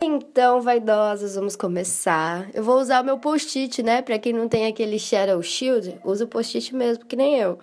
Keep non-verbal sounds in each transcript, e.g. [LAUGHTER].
Então, vaidosos, vamos começar. Eu vou usar o meu post-it, né? Pra quem não tem aquele Shadow Shield, usa o post-it mesmo, que nem eu.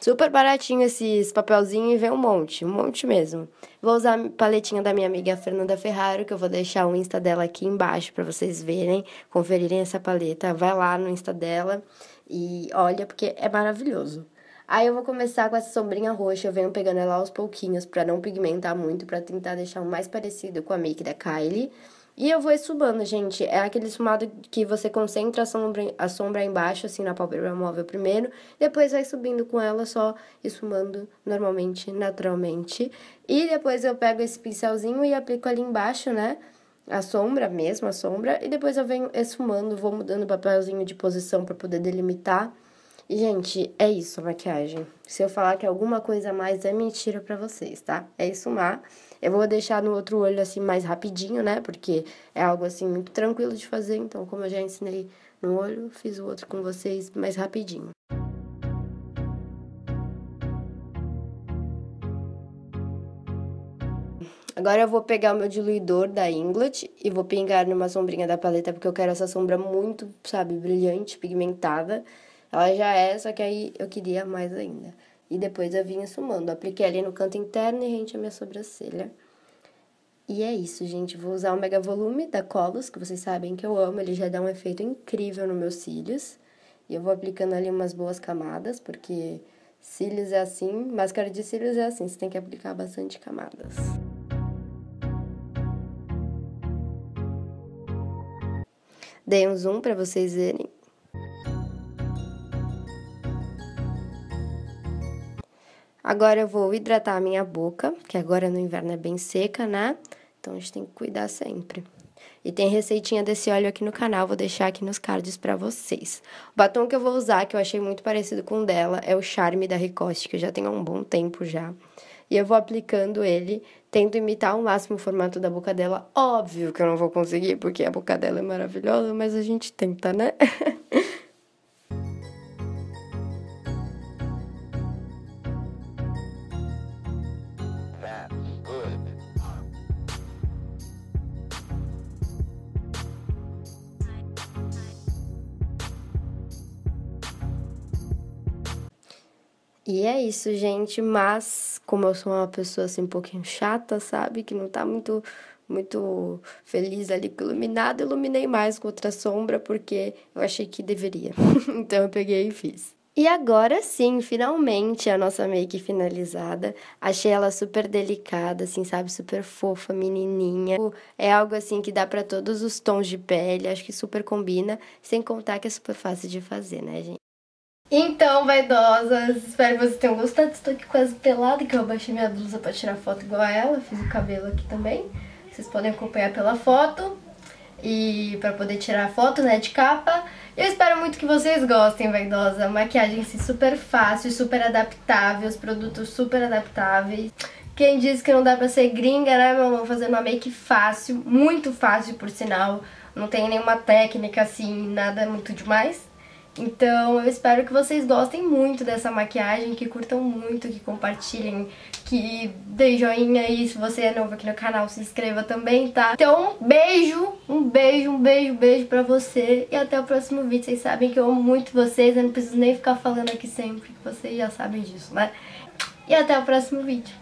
Super baratinho esses papelzinhos e vem um monte, um monte mesmo. Vou usar a paletinha da minha amiga Fernanda Ferraro, que eu vou deixar o Insta dela aqui embaixo para vocês verem, conferirem essa paleta. Vai lá no Insta dela e olha, porque é maravilhoso. Aí eu vou começar com essa sombrinha roxa, eu venho pegando ela aos pouquinhos para não pigmentar muito, para tentar deixar o mais parecido com a make da Kylie. E eu vou esfumando, gente. É aquele esfumado que você concentra a sombra, a sombra embaixo, assim, na pálpebra móvel primeiro. Depois vai subindo com ela, só esfumando normalmente, naturalmente. E depois eu pego esse pincelzinho e aplico ali embaixo, né? A sombra mesmo, a sombra. E depois eu venho esfumando, vou mudando o papelzinho de posição para poder delimitar. Gente, é isso a maquiagem. Se eu falar que alguma coisa a mais é mentira para vocês, tá? É isso lá. Eu vou deixar no outro olho assim mais rapidinho, né? Porque é algo assim muito tranquilo de fazer. Então, como eu já ensinei no olho, fiz o outro com vocês mais rapidinho. Agora eu vou pegar o meu diluidor da Inglot e vou pingar numa sombrinha da paleta, porque eu quero essa sombra muito, sabe, brilhante, pigmentada. Ela já é, só que aí eu queria mais ainda. E depois eu vinha sumando. Apliquei ali no canto interno e rente a minha sobrancelha. E é isso, gente. Vou usar o Mega Volume da Colos, que vocês sabem que eu amo. Ele já dá um efeito incrível nos meus cílios. E eu vou aplicando ali umas boas camadas, porque cílios é assim, máscara de cílios é assim. Você tem que aplicar bastante camadas. Dei um zoom para vocês verem. Agora eu vou hidratar a minha boca, que agora no inverno é bem seca, né? Então a gente tem que cuidar sempre. E tem receitinha desse óleo aqui no canal, vou deixar aqui nos cards para vocês. O batom que eu vou usar, que eu achei muito parecido com o dela, é o Charme da Ricoste, que eu já tenho há um bom tempo já. E eu vou aplicando ele, tento imitar ao máximo o formato da boca dela. Óbvio que eu não vou conseguir, porque a boca dela é maravilhosa, mas a gente tenta, né? [LAUGHS] E é isso, gente. Mas, como eu sou uma pessoa assim um pouquinho chata, sabe? Que não tá muito muito feliz ali com o iluminado, iluminei mais com outra sombra porque eu achei que deveria. [LAUGHS] então eu peguei e fiz. E agora sim, finalmente a nossa make finalizada. Achei ela super delicada, assim, sabe? Super fofa, menininha. É algo assim que dá para todos os tons de pele, acho que super combina, sem contar que é super fácil de fazer, né, gente? Então, vaidosas, espero que vocês tenham gostado. Estou aqui quase pelada, que eu abaixei minha blusa para tirar foto igual a ela. Fiz o cabelo aqui também. Vocês podem acompanhar pela foto e para poder tirar a foto, né, de capa. Eu espero muito que vocês gostem, vaidosa. Maquiagem assim, super fácil, super adaptável, os produtos super adaptáveis. Quem disse que não dá pra ser gringa, né, meu amor? Fazendo uma make fácil, muito fácil, por sinal. Não tem nenhuma técnica, assim, nada muito demais. Então eu espero que vocês gostem muito dessa maquiagem, que curtam muito, que compartilhem, que deem joinha aí se você é novo aqui no canal se inscreva também, tá? Então um beijo, um beijo, um beijo, um beijo pra você e até o próximo vídeo. Vocês sabem que eu amo muito vocês, eu não preciso nem ficar falando aqui sempre, que vocês já sabem disso, né? E até o próximo vídeo.